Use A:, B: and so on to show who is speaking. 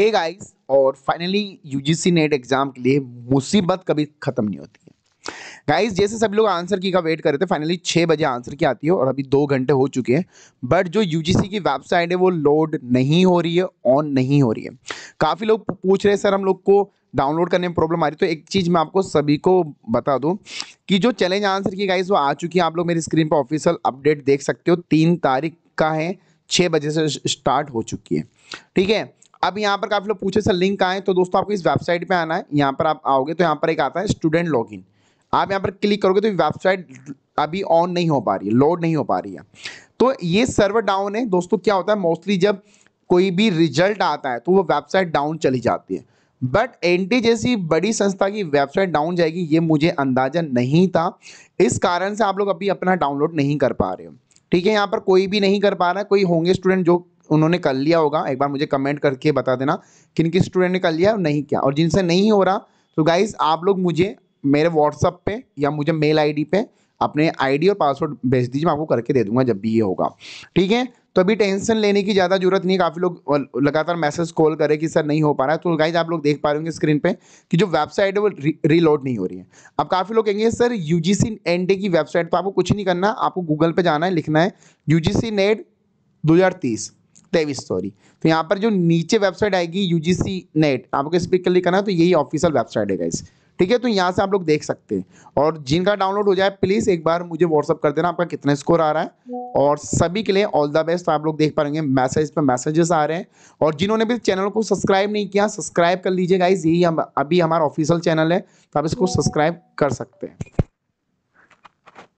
A: ए guys और finally UGC NET exam के लिए मुसीबत कभी खत्म नहीं होती है गाइस जैसे सभी लोग आंसर की का वेट कर रहे थे फाइनली छः बजे आंसर की आती है और अभी दो घंटे हो चुके हैं बट जो यूजीसी की वेबसाइट है वो लोड नहीं हो रही है ऑन नहीं हो रही है काफ़ी लोग पूछ रहे हैं सर हम लोग को डाउनलोड करने में प्रॉब्लम आ रही तो एक चीज़ मैं आपको सभी को बता दूँ कि जो चैलेंज आंसर की गाइज वो आ चुकी है आप लोग मेरी स्क्रीन पर ऑफिशियल अपडेट देख सकते हो तीन तारीख का है छः बजे से स्टार्ट हो चुकी है ठीक है अब यहाँ पर काफ़ी लोग पूछे सर लिंक आए तो दोस्तों आपको इस वेबसाइट पे आना है यहाँ पर आप आओगे तो यहाँ पर एक आता है स्टूडेंट लॉगिन आप यहाँ पर क्लिक करोगे तो वेबसाइट अभी ऑन नहीं हो पा रही है लोड नहीं हो पा रही है तो ये सर्वर डाउन है दोस्तों क्या होता है मोस्टली जब कोई भी रिजल्ट आता है तो वो वेबसाइट डाउन चली जाती है बट एन जैसी बड़ी संस्था की वेबसाइट डाउन जाएगी ये मुझे अंदाजा नहीं था इस कारण से आप लोग अभी अपना डाउनलोड नहीं कर पा रहे हो ठीक है यहाँ पर कोई भी नहीं कर पा रहा है कोई होंगे स्टूडेंट जो उन्होंने कर लिया होगा एक बार मुझे कमेंट करके बता देना किन किन स्टूडेंट ने कर लिया और नहीं किया और जिनसे नहीं हो रहा तो गाइज़ आप लोग मुझे मेरे व्हाट्सअप पे या मुझे मेल आईडी पे अपने आईडी और पासवर्ड भेज दीजिए मैं आपको करके दे दूंगा जब भी ये होगा ठीक है तो अभी टेंशन लेने की ज़्यादा जरूरत नहीं है काफ़ी लोग लगातार मैसेज कॉल करें कि सर नहीं हो पा रहा है तो गाइज आप लोग देख पा रहे होंगे स्क्रीन पे कि जो वेबसाइट है वो रीलोड नहीं हो रही है अब काफ़ी लोग कहेंगे सर यू जी सी की वेबसाइट पर तो आपको कुछ नहीं करना आपको गूगल पर जाना है लिखना है यू जी सी नेट दो हज़ार तीस तेईस सॉरी तो यहाँ पर जो नीचे वेबसाइट आएगी यू नेट आपको इस पर क्लिक करना है तो यही ऑफिशियल वेबसाइट है इस ठीक है तो यहाँ से आप लोग देख सकते हैं और जिनका डाउनलोड हो जाए प्लीज़ एक बार मुझे व्हाट्सअप कर देना आपका कितना स्कोर आ रहा है और सभी के लिए ऑल द बेस्ट आप लोग देख पाएंगे मैसेज पर मैसेजेस आ रहे हैं और जिन्होंने भी चैनल को सब्सक्राइब नहीं किया सब्सक्राइब कर लीजिए गाइज यही हम अभी हमारा ऑफिशियल चैनल है तो आप इसको सब्सक्राइब कर सकते हैं